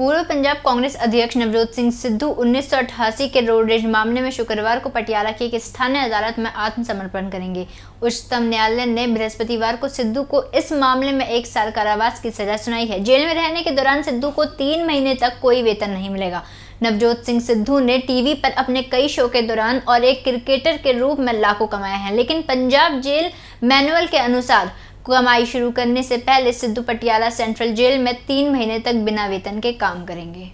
पूर्व पंजाब कांग्रेस अध्यक्ष नवजोत सिंह सिद्धू उन्नीस के रोडरेज मामले में शुक्रवार को पटियाला की एक स्थानीय अदालत में आत्मसमर्पण करेंगे उच्चतम न्यायालय ने बृहस्पतिवार को सिद्धू को इस मामले में एक साल कारावास की सजा सुनाई है जेल में रहने के दौरान सिद्धू को तीन महीने तक कोई वेतन नहीं मिलेगा नवजोत सिंह सिद्धू ने टीवी पर अपने कई शो के दौरान और एक क्रिकेटर के रूप में लाखों कमाए हैं लेकिन पंजाब जेल मैनुअल के अनुसार कमाई शुरू करने से पहले सिद्धू पटियाला सेंट्रल जेल में तीन महीने तक बिना वेतन के काम करेंगे